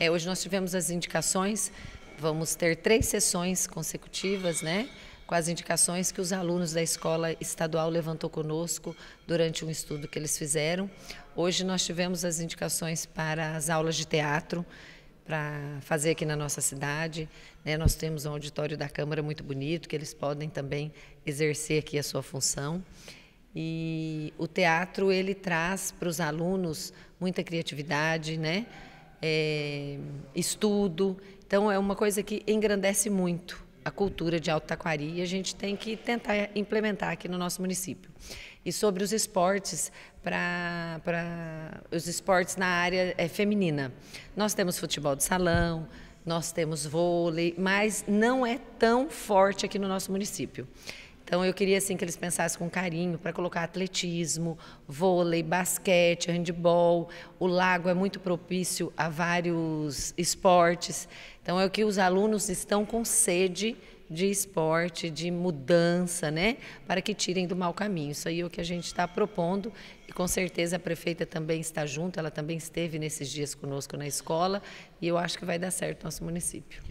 É, hoje nós tivemos as indicações, vamos ter três sessões consecutivas, né? Com as indicações que os alunos da escola estadual levantou conosco durante um estudo que eles fizeram. Hoje nós tivemos as indicações para as aulas de teatro para fazer aqui na nossa cidade. Né? Nós temos um auditório da Câmara muito bonito, que eles podem também exercer aqui a sua função. E o teatro ele traz para os alunos muita criatividade, né? é, estudo. Então, é uma coisa que engrandece muito a cultura de Alto Taquari e a gente tem que tentar implementar aqui no nosso município. E sobre os esportes, para os esportes na área é, feminina. Nós temos futebol de salão, nós temos vôlei, mas não é tão forte aqui no nosso município. Então eu queria assim que eles pensassem com carinho para colocar atletismo, vôlei, basquete, handebol. O lago é muito propício a vários esportes. Então é o que os alunos estão com sede de esporte, de mudança, né, para que tirem do mau caminho. Isso aí é o que a gente está propondo e com certeza a prefeita também está junto. Ela também esteve nesses dias conosco na escola e eu acho que vai dar certo no nosso município.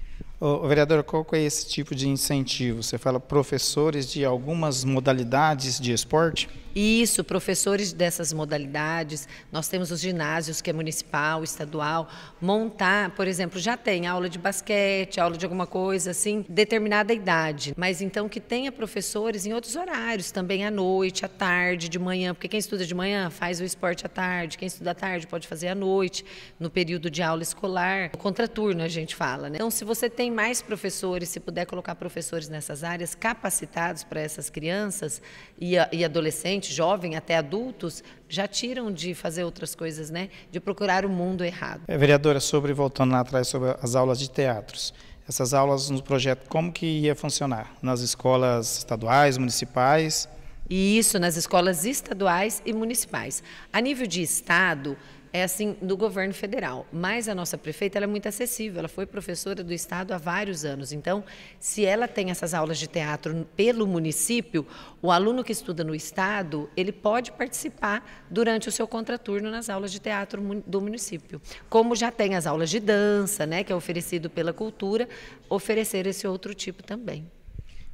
O vereador, qual é esse tipo de incentivo? Você fala professores de algumas modalidades de esporte? Isso, professores dessas modalidades. Nós temos os ginásios, que é municipal, estadual. Montar, por exemplo, já tem aula de basquete, aula de alguma coisa assim, determinada idade. Mas então que tenha professores em outros horários, também à noite, à tarde, de manhã. Porque quem estuda de manhã faz o esporte à tarde, quem estuda à tarde pode fazer à noite, no período de aula escolar. O contraturno a gente fala, né? Então, se você tem tem mais professores, se puder colocar professores nessas áreas capacitados para essas crianças e, e adolescentes, jovem até adultos, já tiram de fazer outras coisas, né? De procurar o mundo errado. É, vereadora, sobre voltando lá atrás sobre as aulas de teatros. Essas aulas no projeto, como que ia funcionar? Nas escolas estaduais, municipais? E isso nas escolas estaduais e municipais. A nível de estado, é assim do governo federal. Mas a nossa prefeita é muito acessível. Ela foi professora do estado há vários anos. Então, se ela tem essas aulas de teatro pelo município, o aluno que estuda no estado ele pode participar durante o seu contraturno nas aulas de teatro do município. Como já tem as aulas de dança, né, que é oferecido pela cultura, oferecer esse outro tipo também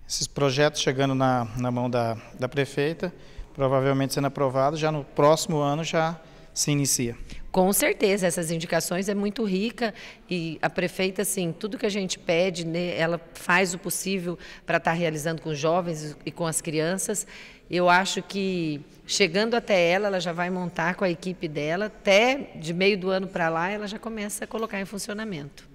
esses projetos chegando na, na mão da, da prefeita, provavelmente sendo aprovado, já no próximo ano já se inicia. Com certeza, essas indicações é muito rica e a prefeita, assim, tudo que a gente pede, né, ela faz o possível para estar tá realizando com os jovens e com as crianças. Eu acho que chegando até ela, ela já vai montar com a equipe dela, até de meio do ano para lá, ela já começa a colocar em funcionamento.